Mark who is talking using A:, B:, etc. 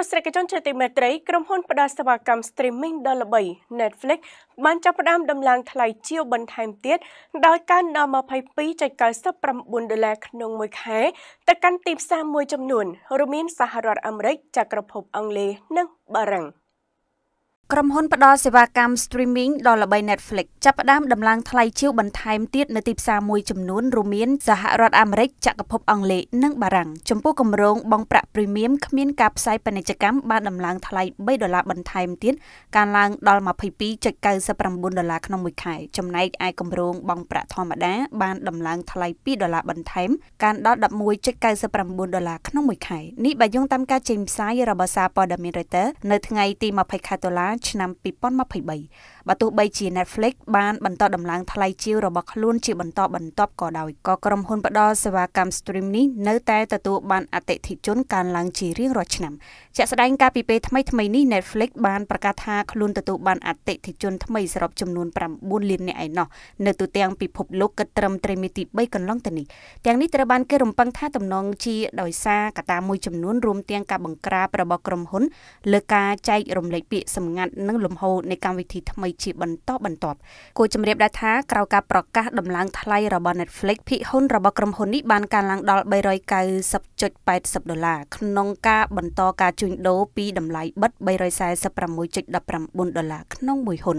A: ទស្សនិកជនជាទីមេត្រីក្រុមហ៊ុនផ្តល់សេវាកម្ម streaming ដល់ល្បី Netflix បានចាប់ផ្ដើមដំឡើងថ្លៃជាវបន្ថែមទៀតដោយកើនដល់22.99ដុល្លារក្នុងមួយខែទៅកាន់ទីផ្សារមួយចំនួនរួមមានសហរដ្ឋអាមេរិកចក្រភពអង់គ្លេសនិងបារាំង។
B: ក្រុមហ៊ុនផ្ដល់សេវាកម្ម streaming ដល់ល្បី Netflix ចាប់ផ្ដើមដំឡើងថ្លៃជាវបន្ថែមទៀតនៅទីផ្សារមួយចំនួនរួមមាន សហរដ្ឋអាមេរិកចក្រភពអង់គ្លេសនិងបារាំងចំពោះគម្រោងបង់ប្រាក់ premium គ្មានការផ្សាយពាណិជ្ជកម្មបានដំឡើងថ្លៃ3ដុល្លារបន្ថែមទៀតកើនឡើងដល់22.99ដុល្លារក្នុងមួយខែចំណែកឯគម្រោងបង់ប្រាក់ធម្មតាបានដំឡើងថ្លៃ2ដុល្លារបន្ថែមកើនដល់11.99ដុល្លារក្នុងមួយខែនេះបើយោងតាមការចេញផ្សាយរបស់សារព័ត៌មាន Reuters នៅថ្ងៃទី20ខែតុលាឆ្នាំ2023បើទោះបីជា Netflix បានបន្តដំឡើងថ្លៃជាវរបស់ខ្លួនជា បន្តបន្ទាប់ក៏ដោយក៏ក្រុមហ៊ុនផ្ដល់សេវាកម្ម stream នេះនៅតែទទួលបានអតិថិជនកើនឡើងជារៀងរាល់ឆ្នាំជាក់ស្ដែងកាលពីពេលថ្មីថ្មីនេះ Netflix បានប្រកាសថាខ្លួនទទួលបានអតិថិជនថ្មីសរុបចំនួន9លាននាក់ឯណោះនៅទូទាំងពិភពលោកគិតត្រឹមត្រីមីទី3កន្លងទៅនេះទាំងនេះត្រូវបានគេរំពឹងថាតំណងជាដោយសារកត្តាមួយចំនួនរួមទាំងការបង្ក្រាបរបស់ក្រុមហ៊ុនលើការចែករំលែកពាក្យសម្ងាត់តនិងលំហូរនៃកម្មវិធីថ្មីជាបន្តបន្ទាប់គួរជំរាបដែរថាក្រៅការប្រកាសដំឡើងថ្លៃ របស់ Netflix ភាគហ៊ុនរបស់ក្រុមហ៊ុននេះបានកើនឡើងដល់390.80ដុល្លារក្នុងការបន្តការជួញដូរពីតម្លៃបិទ346.19ដុល្លារក្នុងមួយហ៊ុន